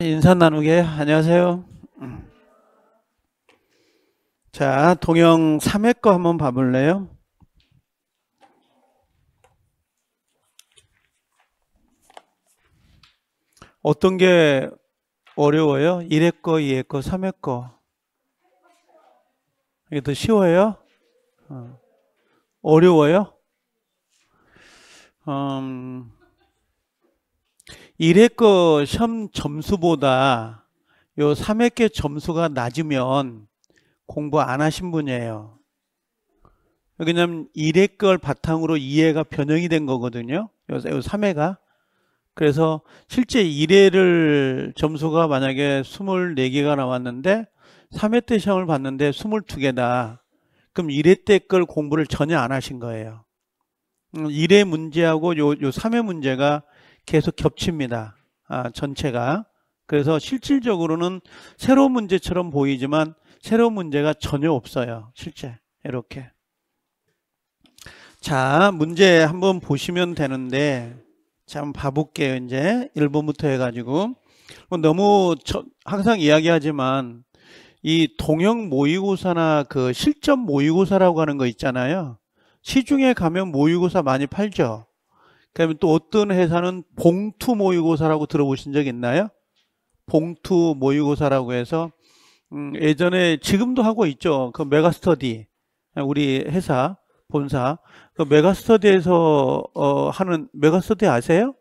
인사 나누게 안녕하세요. 자, 동영 3회 거 한번 봐볼래요? 어떤 게 어려워요? 1회 거, 2회 거, 3회 거. 이게 더 쉬워요? 어. 어려워요? 음, 1회거 시험 점수보다 요 3회께 점수가 낮으면 공부 안 하신 분이에요. 왜냐면 1회 걸 바탕으로 2회가 변형이 된 거거든요. 요 3회가. 그래서 실제 1회를 점수가 만약에 24개가 나왔는데 3회 때 시험을 봤는데 22개다. 그럼 1회 때 걸 공부를 전혀 안 하신 거예요. 1회 음, 문제하고 요, 요 3회 문제가 계속 겹칩니다. 아, 전체가. 그래서 실질적으로는 새로운 문제처럼 보이지만 새로운 문제가 전혀 없어요. 실제 이렇게. 자 문제 한번 보시면 되는데 자 한번 봐볼게요. 이제 1번부터 해가지고 뭐 너무 저, 항상 이야기하지만 이 동영 모의고사나 그 실전 모의고사라고 하는 거 있잖아요. 시중에 가면 모의고사 많이 팔죠. 그러면또 어떤 회사는 봉투 모의고사라고 들어보신 적 있나요? 봉투 모의고사라고 해서 음, 예전에 지금도 하고 있죠. 그 메가스터디 우리 회사 본사 그 메가스터디에서 어, 하는 메가스터디 아세요?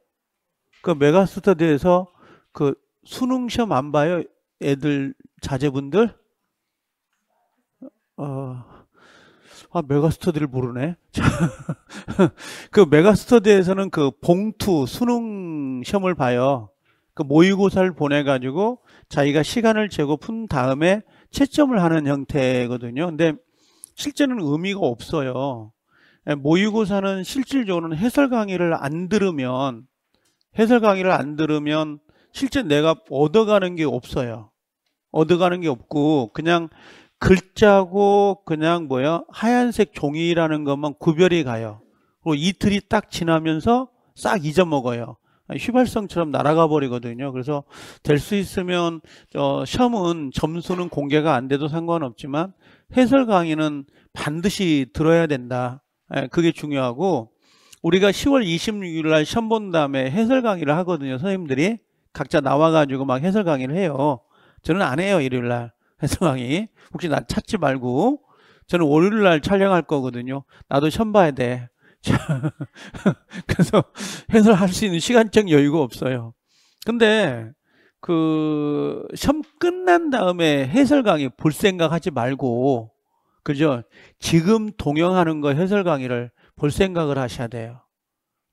그 메가스터디에서 그 수능 시험 안 봐요, 애들 자제분들. 어, 아, 메가스터디를 모르네. 그 메가스터디에서는 그 봉투, 수능 시험을 봐요. 그 모의고사를 보내가지고 자기가 시간을 재고 푼 다음에 채점을 하는 형태거든요. 근데 실제는 의미가 없어요. 예, 모의고사는 실질적으로는 해설 강의를 안 들으면, 해설 강의를 안 들으면 실제 내가 얻어가는 게 없어요. 얻어가는 게 없고, 그냥 글자고 그냥 뭐야 하얀색 종이라는 것만 구별이 가요. 그리고 이틀이 딱 지나면서 싹 잊어먹어요. 휘발성처럼 날아가 버리거든요. 그래서 될 수 있으면 어, 시험은 점수는 공개가 안 돼도 상관없지만 해설 강의는 반드시 들어야 된다. 예, 그게 중요하고 우리가 10월 26일 날 시험 본 다음에 해설 강의를 하거든요. 선생님들이 각자 나와가지고 막 해설 강의를 해요. 저는 안 해요. 일요일 날. 상황이 혹시 나 찾지 말고 저는 월요일 날 촬영할 거거든요. 나도 시험 봐야 돼. 그래서 해설할 수 있는 시간적 여유가 없어요. 근데 그 시험 끝난 다음에 해설 강의 볼 생각 하지 말고 그죠? 지금 동영하는 거 해설 강의를 볼 생각을 하셔야 돼요.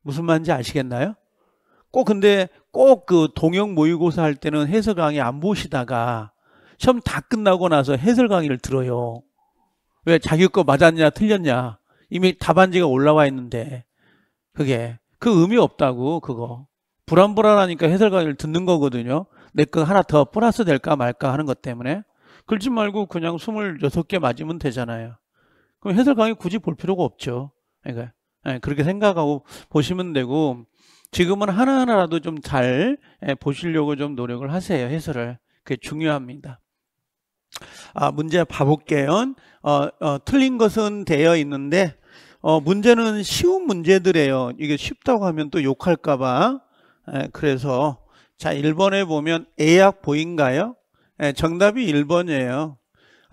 무슨 말인지 아시겠나요? 꼭 근데 꼭 그 동영 모의고사 할 때는 해설 강의 안 보시다가 시험 다 끝나고 나서 해설 강의를 들어요. 왜 자기 거 맞았냐 틀렸냐 이미 답안지가 올라와 있는데 그게 그 의미 없다고 그거 불안불안하니까 해설 강의를 듣는 거거든요. 내 거 하나 더 플러스 될까 말까 하는 것 때문에 글지 말고 그냥 26개 맞으면 되잖아요. 그럼 해설 강의 굳이 볼 필요가 없죠. 그러니까 예, 그렇게 생각하고 보시면 되고 지금은 하나하나라도 좀잘 예, 보시려고 좀 노력을 하세요. 해설을. 그게 중요합니다. 아, 문제 봐볼게요. 어, 어, 틀린 것은 되어 있는데 어, 문제는 쉬운 문제들이에요. 이게 쉽다고 하면 또 욕할까 봐. 에, 예, 그래서 자 1번에 보면 애약 보인가요? 에, 예, 정답이 1번이에요.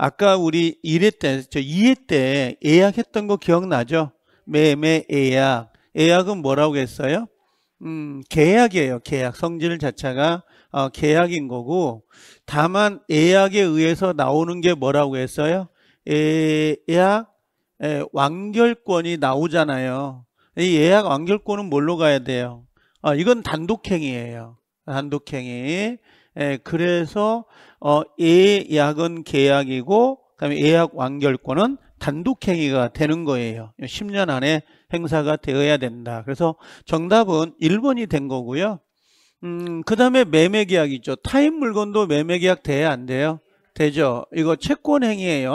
아까 우리 1회 때, 저 2회 때 예약했던 거 기억나죠? 매매 예약. 예약은 뭐라고 했어요? 음, 계약이에요. 계약. 성질 자체가 어, 계약인 거고 다만 예약에 의해서 나오는 게 뭐라고 했어요? 예, 약 예, 완결권이 나오잖아요. 이 예약 완결권은 뭘로 가야 돼요? 아, 이건 단독행위예요. 단독행위. 에, 예, 그래서 어, 예약은 계약이고 그다음에 예약 완결권은 단독행위가 되는 거예요. 10년 안에 행사가 되어야 된다. 그래서 정답은 1번이 된 거고요. 음, 그 다음에 매매 계약 있죠. 타인 물건도 매매 계약 돼야 안 돼요? 되죠. 이거 채권 행위예요.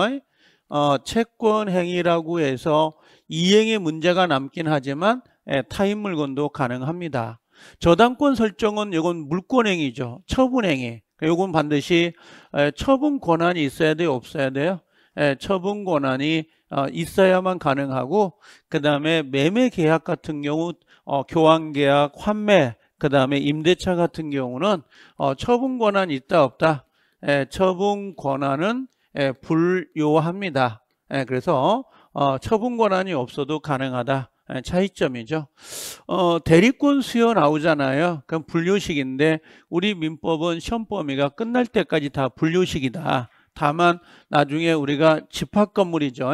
어, 채권 행위라고 해서 이행에 문제가 남긴 하지만 예, 타인 물건도 가능합니다. 저당권 설정은 이건 물권 행위죠. 처분 행위. 이건 그러니까 반드시 예, 처분 권한이 있어야 돼요? 없어야 돼요? 예, 처분 권한이 어, 있어야만 가능하고 그 다음에 매매 계약 같은 경우 어, 교환 계약, 환매 그 다음에 임대차 같은 경우는 어, 처분 권한 있다 없다 에, 예, 처분 권한은 에, 예, 불요합니다 에, 예, 그래서 어, 처분 권한이 없어도 가능하다 차이점이죠. 어, 대리권 수요 나오잖아요. 그럼 불류식인데 우리 민법은 시험 범위가 끝날 때까지 다불류식이다 다만 나중에 우리가 집합 건물이죠.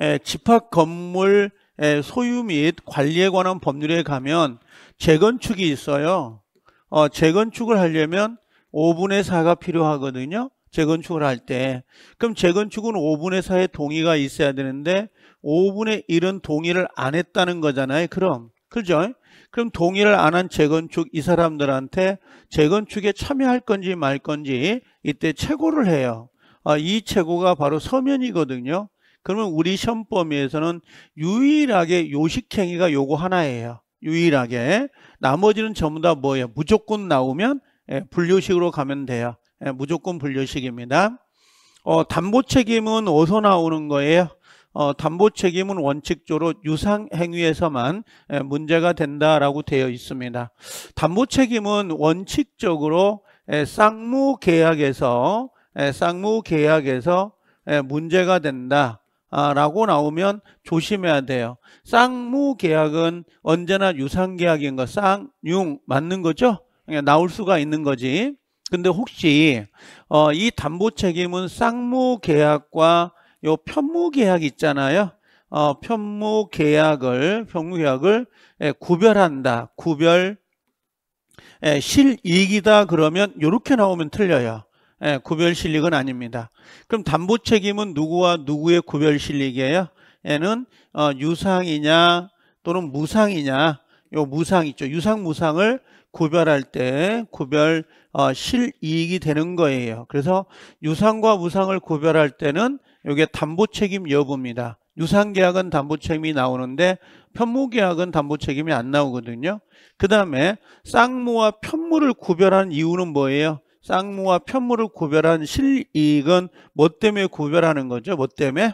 에, 집합 건물 예, 소유 및 관리에 관한 법률에 가면 재건축이 있어요. 어, 재건축을 하려면 5분의 4가 필요하거든요. 재건축을 할 때. 그럼 재건축은 5분의 4의 동의가 있어야 되는데 5분의 1은 동의를 안 했다는 거잖아요. 그럼. 그죠? 그럼 동의를 안 한 재건축 이 사람들한테 재건축에 참여할 건지 말 건지 이때 최고를 해요. 아, 이 최고가 바로 서면이거든요. 그러면 우리 시험 범위에서는 유일하게 요식행위가 요거 하나예요. 유일하게. 나머지는 전부 다 뭐예요? 무조건 나오면 예, 분류식으로 가면 돼요. 예, 무조건 분류식입니다. 어, 담보 책임은 어디서 나오는 거예요? 어, 담보 책임은 원칙적으로 유상 행위에서만 예, 문제가 된다라고 되어 있습니다. 담보 책임은 원칙적으로 쌍무 계약에서 쌍무 계약에서 문제가 된다. 아, 라고 나오면 조심해야 돼요. 쌍무 계약은 언제나 유상 계약인 거 쌍융 맞는 거죠? 그냥 나올 수가 있는 거지. 근데 혹시 어, 이 담보 책임은 쌍무 계약과 요 편무 계약 있잖아요. 어, 편무 계약을 편무 계약을 예, 구별한다. 구별 예, 실익이다 그러면 이렇게 나오면 틀려요. 예, 구별 실익은 아닙니다. 그럼 담보 책임은 누구와 누구의 구별 실익이에요? 얘는 어, 유상이냐 또는 무상이냐 요 무상 있죠. 유상 무상을 구별할 때 구별 어, 실이익이 되는 거예요. 그래서 유상과 무상을 구별할 때는 이게 담보 책임 여부입니다. 유상계약은 담보 책임이 나오는데 편무계약은 담보 책임이 안 나오거든요. 그 다음에 쌍무와 편무를 구별한 이유는 뭐예요? 쌍무와 편무를 구별한 실익은 뭐 때문에 구별하는 거죠? 뭐 때문에?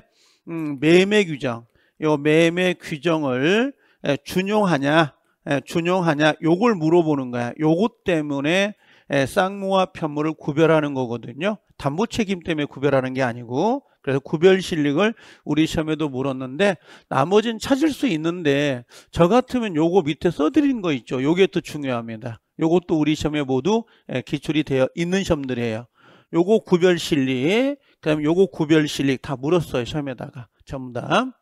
음, 매매 규정. 요 매매 규정을 에, 준용하냐, 에, 준용하냐, 요걸 물어보는 거야. 요것 때문에 에, 쌍무와 편무를 구별하는 거거든요. 담보 책임 때문에 구별하는 게 아니고 그래서 구별 실익을 우리 시험에도 물었는데 나머지는 찾을 수 있는데 저 같으면 요거 밑에 써드린 거 있죠. 요게 또 중요합니다. 요것도 우리 시험에 모두 예, 기출이 되어 있는 시험들이에요. 요거 구별 실리, 그다음 요거 구별 실리 다 물었어요 시험에다가 전부 다.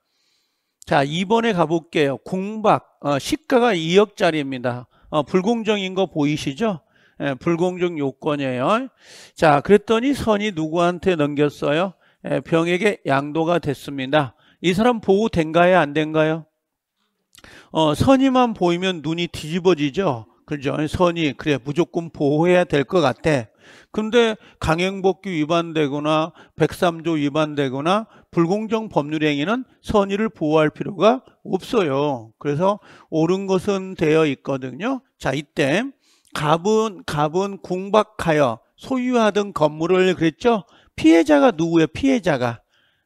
자 2번에 가볼게요. 공박 어, 시가가 2억짜리입니다. 어, 불공정인 거 보이시죠? 예, 불공정 요건이에요. 자 그랬더니 선이 누구한테 넘겼어요? 예, 병에게 양도가 됐습니다. 이 사람 보고 된가요? 안 된가요? 어, 선이만 보이면 눈이 뒤집어지죠. 그죠? 선이 그래 무조건 보호해야 될 것 같아. 근데 강행복귀 위반되거나 103조 위반되거나 불공정 법률 행위는 선의를 보호할 필요가 없어요. 그래서 옳은 것은 되어 있거든요. 자, 이때 갑은 갑은 공박하여 소유하던 건물을 그랬죠? 피해자가 누구예요? 피해자가.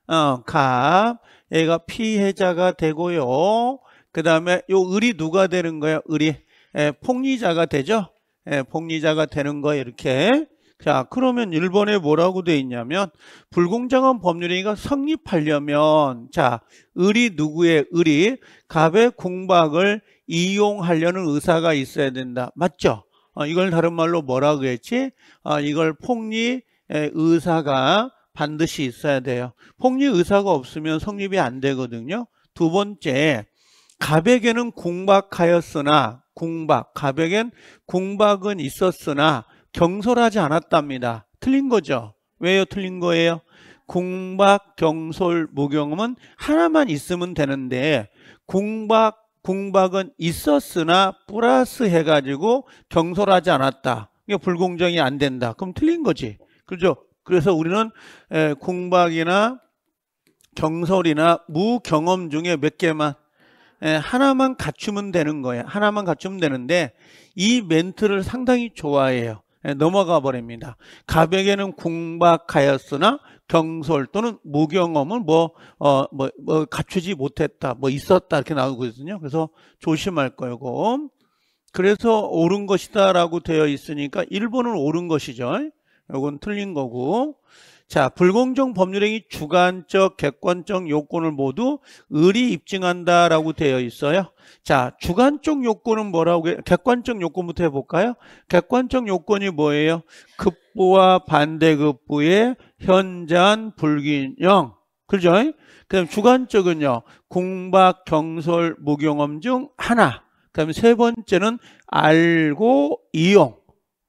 어, 갑. 얘가 피해자가 되고요. 그다음에 요 을이 누가 되는 거예요? 을이 예, 폭리자가 되죠. 에, 예, 폭리자가 되는 거 이렇게. 자 그러면 일본에 뭐라고 돼 있냐면 불공정한 법률행위가 성립하려면 자 을이 누구의 을이 갑의 공박을 이용하려는 의사가 있어야 된다. 맞죠? 어, 이걸 다른 말로 뭐라고 했지? 어, 이걸 폭리 예, 의사가 반드시 있어야 돼요. 폭리 의사가 없으면 성립이 안 되거든요. 두 번째, 갑에게는 공박하였으나 공박, 가벽엔 공박은 있었으나 경솔하지 않았답니다. 틀린 거죠. 왜요? 틀린 거예요. 공박, 경솔, 무경험은 하나만 있으면 되는데 공박, 공박은 있었으나 플러스 해가지고 경솔하지 않았다. 이게 불공정이 안 된다. 그럼 틀린 거지. 그죠? 그래서 우리는 공박이나 경솔이나 무경험 중에 몇 개만 예, 하나만 갖추면 되는 거예요. 하나만 갖추면 되는데 이 멘트를 상당히 좋아해요. 예, 넘어가 버립니다. 가백에는 궁박하였으나 경솔 또는 무경험을 뭐, 어, 뭐, 뭐, 갖추지 못했다, 뭐 있었다 이렇게 나오거든요. 그래서 조심할 거고. 그래서 옳은 것이다 라고 되어 있으니까 1번은 옳은 것이죠. 이건 틀린 거고. 자, 불공정 법률행위 주관적, 객관적 요건을 모두 을이 입증한다라고 되어 있어요. 자, 주관적 요건은 뭐라고 해 객관적 요건부터 해볼까요? 객관적 요건이 뭐예요? 급부와 반대급부의 현장 불균형. 그죠? 그다음 주관적은요. 공박, 경설 무경험 중 하나. 그다음에 세 번째는 알고 이용.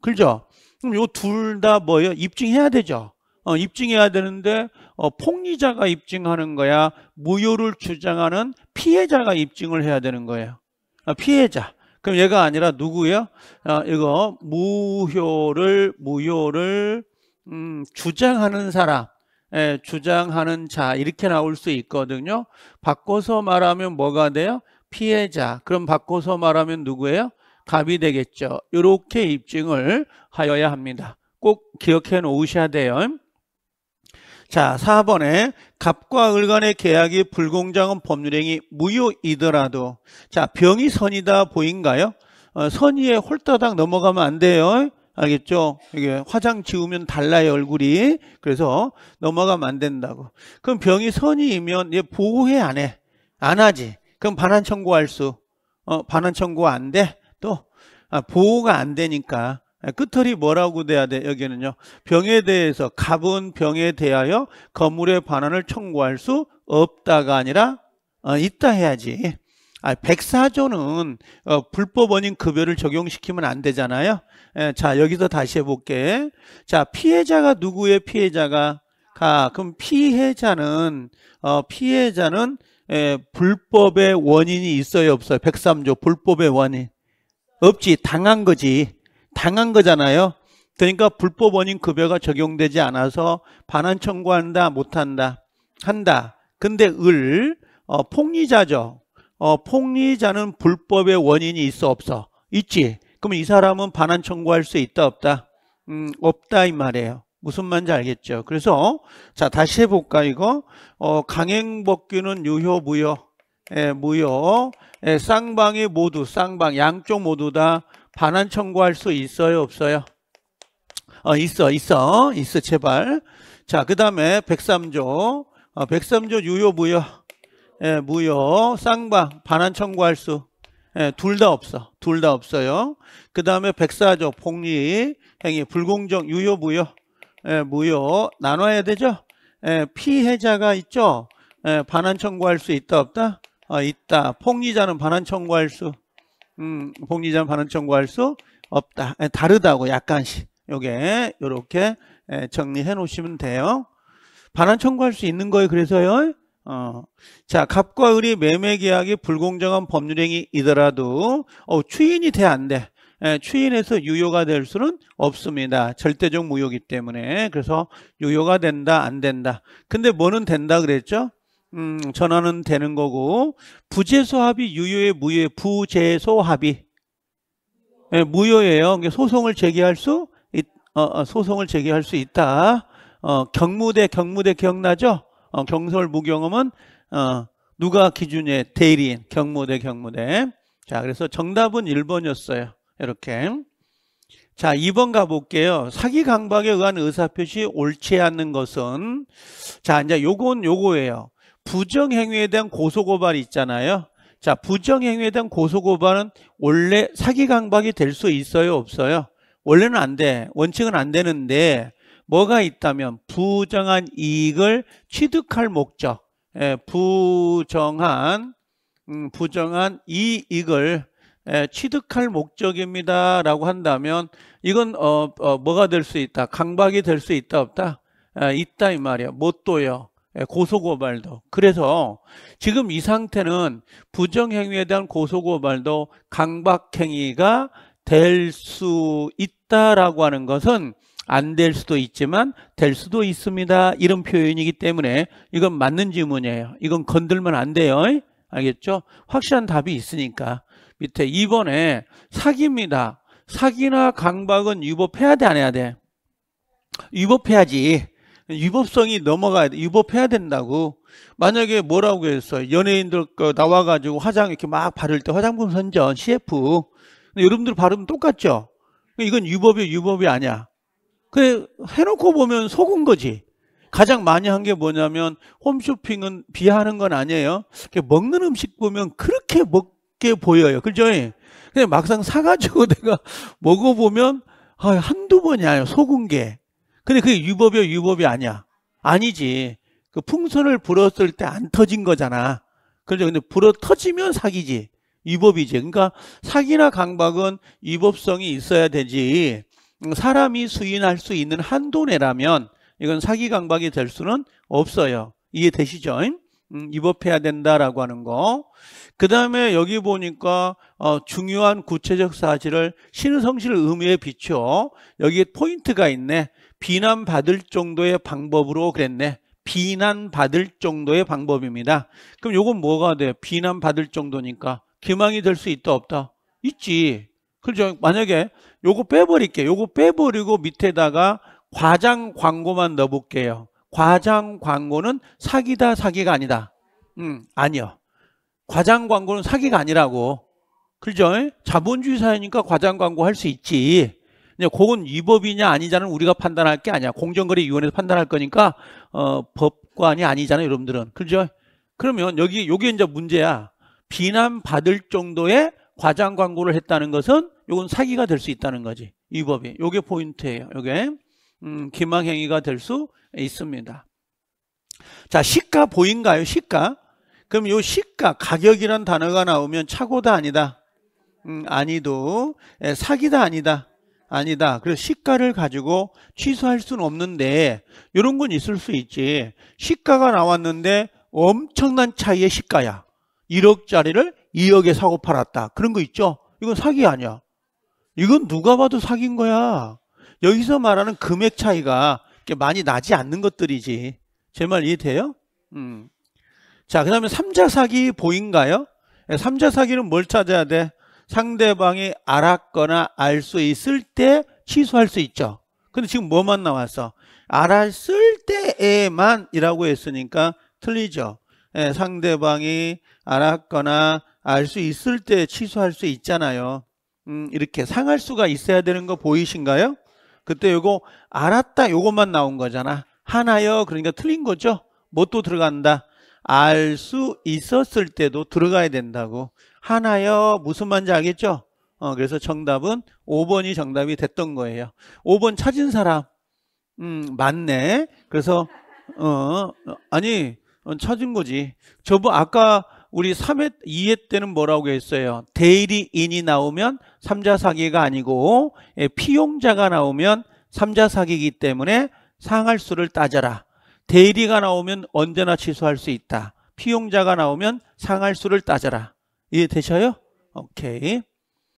그죠? 그럼 요 둘 다 뭐예요? 입증해야 되죠. 어, 입증해야 되는데 어, 폭리자가 입증하는 거야 무효를 주장하는 피해자가 입증을 해야 되는 거예요 아, 피해자 그럼 얘가 아니라 누구예요? 아, 이거 무효를 무효를 음, 주장하는 사람 예, 주장하는 자 이렇게 나올 수 있거든요 바꿔서 말하면 뭐가 돼요? 피해자 그럼 바꿔서 말하면 누구예요? 갑이 되겠죠 이렇게 입증을 하여야 합니다 꼭 기억해 놓으셔야 돼요 자, 4번에 갑과 을 간의 계약이 불공정한 법률행위 무효이더라도 자, 병이 선이다 보인가요? 어, 선의에 홀따닥 넘어가면 안 돼요. 알겠죠? 이게 화장 지우면 달라요, 얼굴이. 그래서 넘어가면 안 된다고. 그럼 병이 선의이면 얘 보호해 안 해? 안 하지. 그럼 반환 청구할 수. 어, 반환 청구 안 돼? 또 아, 보호가 안 되니까 예, 끝털이 뭐라고 돼야 돼? 여기는요. 병에 대해서 갑은 병에 대하여 건물의 반환을 청구할 수 없다가 아니라 어, 있다 해야지. 아, 백사조는 어, 불법 원인 급여를 적용시키면 안 되잖아요. 에, 예, 자 여기서 다시 해볼게. 자 피해자가 누구의 피해자가 가. 그럼 피해자는 어, 피해자는 에, 예, 불법의 원인이 있어요 없어요? 103조 불법의 원인 없지 당한 거지. 당한 거잖아요. 그러니까 불법 원인 급여가 적용되지 않아서 반환 청구한다 못한다 한다. 근데 을 어, 폭리자죠. 어, 폭리자는 불법의 원인이 있어 없어 있지. 그럼 이 사람은 반환 청구할 수 있다 없다. 음, 없다 이 말이에요. 무슨 말인지 알겠죠? 그래서 자 다시 해볼까 이거 어, 강행법규는 유효 무효 예, 무효 예, 쌍방이 모두 쌍방 양쪽 모두 다 반환 청구할 수 있어요 없어요? 어, 있어 있어 있어 제발 자그 다음에 103조 어, 103조 유효 무효 예, 무효 쌍방 반환 청구할 수 둘다 예, 없어 둘 다 없어요 그 다음에 104조 폭리 행위 불공정 유효 무효 예, 무효 나눠야 되죠 예, 피해자가 있죠 예, 반환 청구할 수 있다 없다 어, 있다 폭리자는 반환 청구할 수 음, 복리전 반응 청구할 수 없다. 다르다고 약간씩. 요게 요렇게 정리해 놓으시면 돼요. 반환 청구할 수 있는 거에 그래서요. 어. 자, 갑과 을이 매매 계약이 불공정한 법률행위이더라도 어, 추인이 돼 안 돼. 에, 추인해서 유효가 될 수는 없습니다. 절대적 무효기 때문에. 그래서 유효가 된다, 안 된다. 근데 뭐는 된다 그랬죠? 음, 전환은 되는 거고 부재소합이 유효의 무효의 부재소합이 네, 무효예요. 그러니까 소송을 제기할 수 있, 어, 어, 소송을 제기할 수 있다. 어, 경무대 경무대 기억나죠? 어, 경설 무경험은 어, 누가 기준에 대리인 경무대 경무대. 자 그래서 정답은 1번이었어요. 이렇게. 자, 2번 가볼게요. 사기 강박에 의한 의사표시 옳지 않는 것은 자, 이제 요건 요거예요. 부정행위에 대한 고소고발이 있잖아요. 자, 부정행위에 대한 고소고발은 원래 사기강박이 될 수 있어요? 없어요? 원래는 안 돼. 원칙은 안 되는데 뭐가 있다면 부정한 이익을 취득할 목적 예, 부정한 음, 부정한 이익을 예, 취득할 목적입니다 라고 한다면 이건 어, 어 뭐가 될 수 있다 강박이 될 수 있다 없다 예, 있다 이 말이야 못도요 예, 고소고발도. 그래서 지금 이 상태는 부정행위에 대한 고소고발도 강박행위가 될 수 있다라고 하는 것은 안 될 수도 있지만 될 수도 있습니다. 이런 표현이기 때문에 이건 맞는 질문이에요. 이건 건들면 안 돼요. 알겠죠? 확실한 답이 있으니까. 밑에 2번에 사기입니다. 사기나 강박은 위법해야 돼, 안 해야 돼? 위법해야지. 유법성이 넘어가야 돼. 유법해야 된다고. 만약에 뭐라고 했어? 연예인들 거 나와가지고 화장 이렇게 막 바를 때 화장품 선전, CF. 여러분들 발음 똑같죠? 그러니까 이건 유법이 유법이 아니야. 그래, 해놓고 보면 속은 거지. 가장 많이 한 게 뭐냐면 홈쇼핑은 비하하는 건 아니에요. 먹는 음식 보면 그렇게 먹게 보여요. 그죠? 근데 막상 사가지고 내가 먹어보면 아, 한두 번이 아니에요. 속은 게. 근데 그게 유법이야 유법이 아니야 아니지 그 풍선을 불었을 때 안 터진 거잖아 그렇죠 근데 불어 터지면 사기지 위법이지 그러니까 사기나 강박은 위법성이 있어야 되지 사람이 수인할 수 있는 한도 내라면 이건 사기 강박이 될 수는 없어요 이해되시죠? 음, 입법해야 된다라고 하는 거. 그 다음에 여기 보니까 어, 중요한 구체적 사실을 신성실 의무에 비춰 여기에 포인트가 있네. 비난받을 정도의 방법으로 그랬네. 비난받을 정도의 방법입니다. 그럼 요건 뭐가 돼요? 비난받을 정도니까 기망이 될 수 있다 없다? 있지. 그죠 만약에 요거 빼버릴게. 요거 빼버리고 밑에다가 과장 광고만 넣어볼게요. 과장 광고는 사기다 사기가 아니다. 음, 아니요. 과장 광고는 사기가 아니라고. 그죠? 자본주의 사회니까 과장 광고 할 수 있지. 이제 그건 위법이냐 아니냐는 우리가 판단할 게 아니야. 공정거래위원회에서 판단할 거니까 어, 법관이 아니잖아요, 여러분들은. 그죠? 그러면 여기 요게 이제 문제야. 비난받을 정도의 과장 광고를 했다는 것은 이건 사기가 될 수 있다는 거지. 위법이. 요게 포인트예요. 요게 음, 기망 행위가 될 수 있습니다. 자, 시가 보인가요? 시가. 그럼 요 시가 가격이란 단어가 나오면 착오다 아니다. 음, 아니도 에, 예, 사기다 아니다. 아니다. 그래서 시가를 가지고 취소할 수는 없는데 이런 건 있을 수 있지. 시가가 나왔는데 엄청난 차이의 시가야. 1억짜리를 2억에 사고 팔았다. 그런 거 있죠? 이건 사기 아니야. 이건 누가 봐도 사기인 거야. 여기서 말하는 금액 차이가 많이 나지 않는 것들이지. 제 말 이해돼요? 음. 자, 그 다음에 삼자 사기 보인가요? 삼자 사기는 뭘 찾아야 돼? 상대방이 알았거나 알 수 있을 때 취소할 수 있죠. 근데 지금 뭐만 나왔어? 알았을 때에만이라고 했으니까 틀리죠. 예, 상대방이 알았거나 알 수 있을 때 취소할 수 있잖아요. 음, 이렇게 상할 수가 있어야 되는 거 보이신가요? 그때 요거 알았다 요것만 나온 거잖아. 하나요. 그러니까 틀린 거죠. 뭐 또 들어간다. 알수 있었을 때도 들어가야 된다고 하나요 무슨 말인지 알겠죠? 어, 그래서 정답은 5번이 정답이 됐던 거예요 5번 찾은 사람 음 맞네 그래서 어 아니 어, 찾은 거지 저번 뭐 아까 우리 3회 2회 때는 뭐라고 했어요 대리인이 나오면 3자 사기가 아니고 예, 피용자가 나오면 3자 사기이기 때문에 상할수를 따져라 대리가 나오면 언제나 취소할 수 있다. 피용자가 나오면 상할수를 따져라. 이해되셔요? 오케이.